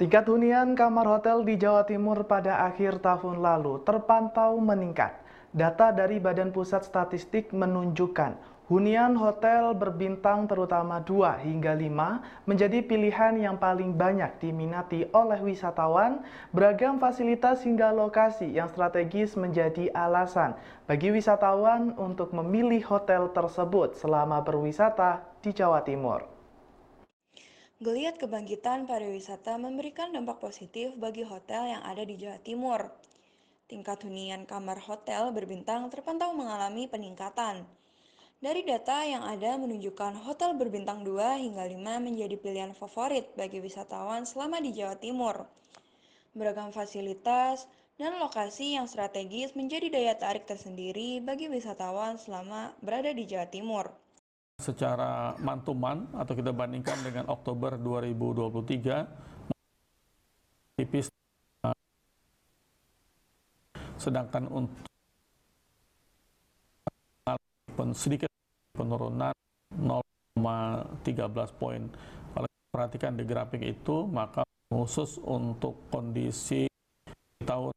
Tingkat hunian kamar hotel di Jawa Timur pada akhir tahun lalu terpantau meningkat. Data dari Badan Pusat Statistik menunjukkan hunian hotel berbintang terutama 2 hingga 5 menjadi pilihan yang paling banyak diminati oleh wisatawan, beragam fasilitas hingga lokasi yang strategis menjadi alasan bagi wisatawan untuk memilih hotel tersebut selama berwisata di Jawa Timur. Geliat kebangkitan pariwisata memberikan dampak positif bagi hotel yang ada di Jawa Timur. Tingkat hunian kamar hotel berbintang terpantau mengalami peningkatan. Dari data yang ada menunjukkan hotel berbintang 2 hingga 5 menjadi pilihan favorit bagi wisatawan selama di Jawa Timur. Beragam fasilitas dan lokasi yang strategis menjadi daya tarik tersendiri bagi wisatawan selama berada di Jawa Timur secara mantuman atau kita bandingkan dengan Oktober 2023 tipis sedangkan untuk sedikit penurunan 0,13 poin kalau perhatikan di grafik itu maka khusus untuk kondisi tahun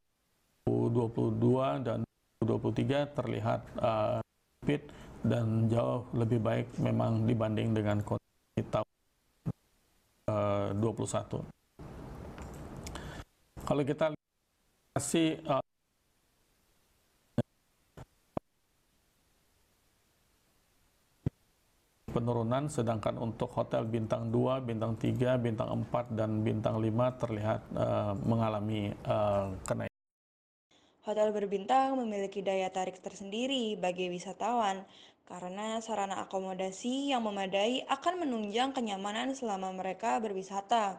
2022 dan 2023 terlihat uh, sempit dan jauh lebih baik memang dibanding dengan kondisi tahun eh, uh, 21. Kalau kita kasih eh, penurunan sedangkan untuk hotel bintang 2, bintang 3, bintang 4 dan bintang 5 terlihat uh, mengalami uh, kenaikan Hotel berbintang memiliki daya tarik tersendiri bagi wisatawan karena sarana akomodasi yang memadai akan menunjang kenyamanan selama mereka berwisata.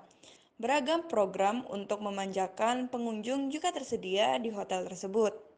Beragam program untuk memanjakan pengunjung juga tersedia di hotel tersebut.